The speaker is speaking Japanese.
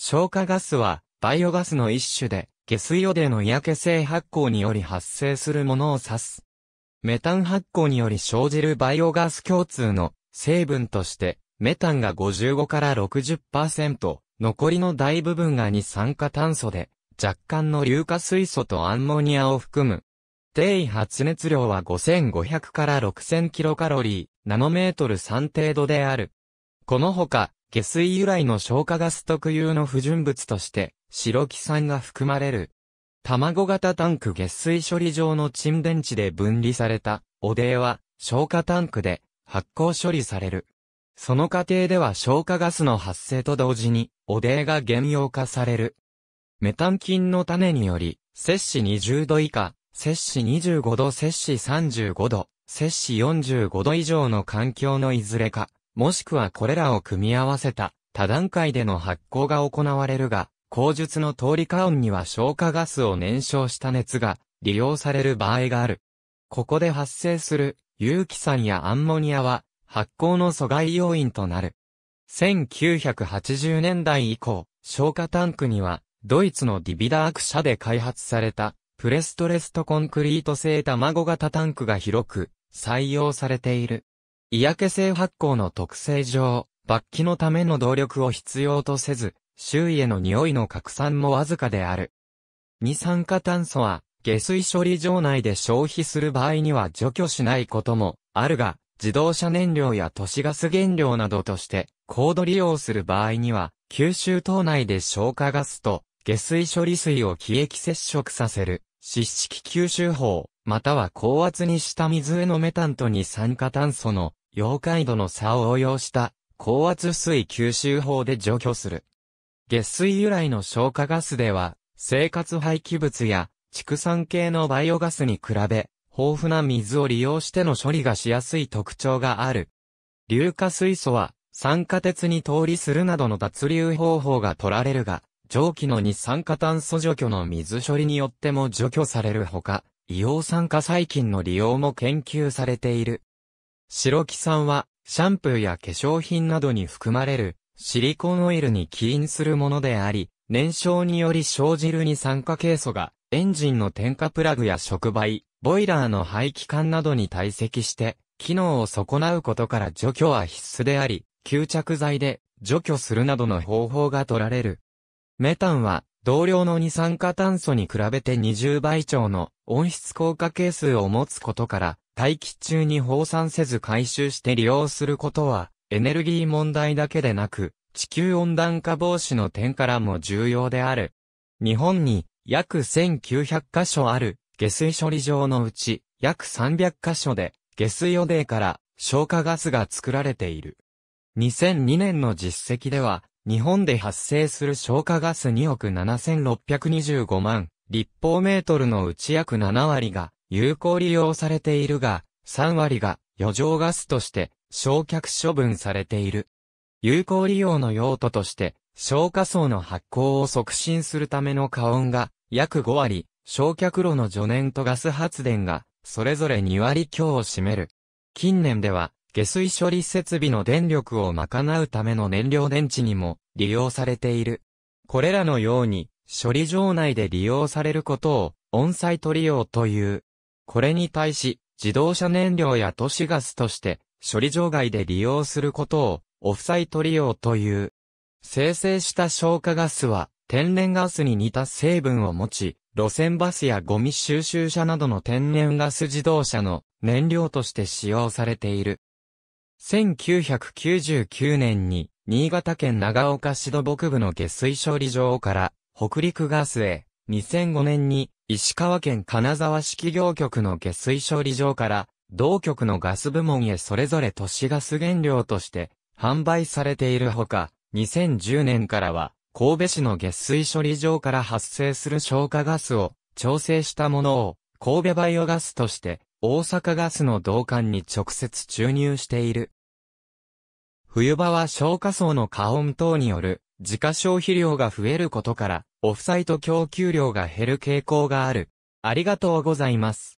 消化ガスは、バイオガスの一種で、下水汚泥の嫌気性発酵により発生するものを指す。メタン発酵により生じるバイオガス共通の成分として、メタンが55から60%、残りの大部分が二酸化炭素で、若干の硫化水素とアンモニアを含む。定位発熱量は5500から6000キロカロリー、ナノメートル3程度である。このほか、下水由来の消化ガス特有の不純物として、白木酸が含まれる。卵型タンク下水処理場の沈電池で分離された、汚泥は、消化タンクで、発酵処理される。その過程では消化ガスの発生と同時に、汚泥が減用化される。メタン菌の種により、摂氏20度以下、摂氏25度、摂氏35度、摂氏45度以上の環境のいずれか、もしくはこれらを組み合わせた多段階での発酵が行われるが、口述の通り加ンには消化ガスを燃焼した熱が利用される場合がある。ここで発生する有機酸やアンモニアは発酵の阻害要因となる。1980年代以降、消化タンクにはドイツのディビダーク社で開発されたプレストレストコンクリート製卵型タンクが広く採用されている。嫌気性発酵の特性上、罰気のための動力を必要とせず、周囲への匂いの拡散もわずかである。二酸化炭素は、下水処理場内で消費する場合には除去しないこともあるが、自動車燃料や都市ガス原料などとして高度利用する場合には、吸収島内で消化ガスと下水処理水を気液接触させる、湿式吸収法、または高圧にした水へのメタンと二酸化炭素の溶解度の差を応用した高圧水吸収法で除去する。下水由来の消化ガスでは、生活廃棄物や畜産系のバイオガスに比べ、豊富な水を利用しての処理がしやすい特徴がある。硫化水素は、酸化鉄に通りするなどの脱硫方法が取られるが、蒸気の二酸化炭素除去の水処理によっても除去されるほか、硫黄酸化細菌の利用も研究されている。白木酸は、シャンプーや化粧品などに含まれる、シリコンオイルに起因するものであり、燃焼により生じる二酸化ケイ素が、エンジンの点火プラグや触媒、ボイラーの排気管などに堆積して、機能を損なうことから除去は必須であり、吸着剤で除去するなどの方法が取られる。メタンは、同量の二酸化炭素に比べて20倍超の温室効果係数を持つことから、大気中に放散せず回収して利用することは、エネルギー問題だけでなく、地球温暖化防止の点からも重要である。日本に約1900カ所ある下水処理場のうち約300カ所で下水汚泥から消化ガスが作られている。2002年の実績では日本で発生する消化ガス2億7625万立方メートルのうち約7割が有効利用されているが、3割が余剰ガスとして焼却処分されている。有効利用の用途として、消火層の発酵を促進するための加温が約5割、焼却炉の除燃とガス発電がそれぞれ2割強を占める。近年では、下水処理設備の電力を賄うための燃料電池にも利用されている。これらのように、処理場内で利用されることを、オンサイト利用という。これに対し、自動車燃料や都市ガスとして、処理場外で利用することを、オフサイト利用という。生成した消化ガスは、天然ガスに似た成分を持ち、路線バスやゴミ収集車などの天然ガス自動車の燃料として使用されている。1999年に、新潟県長岡市土北部の下水処理場から、北陸ガスへ、2005年に、石川県金沢市企業局の下水処理場から、同局のガス部門へそれぞれ都市ガス原料として販売されているほか、2010年からは、神戸市の下水処理場から発生する消化ガスを調整したものを、神戸バイオガスとして、大阪ガスの導管に直接注入している。冬場は消火層の加温等による自家消費量が増えることから、オフサイト供給量が減る傾向がある。ありがとうございます。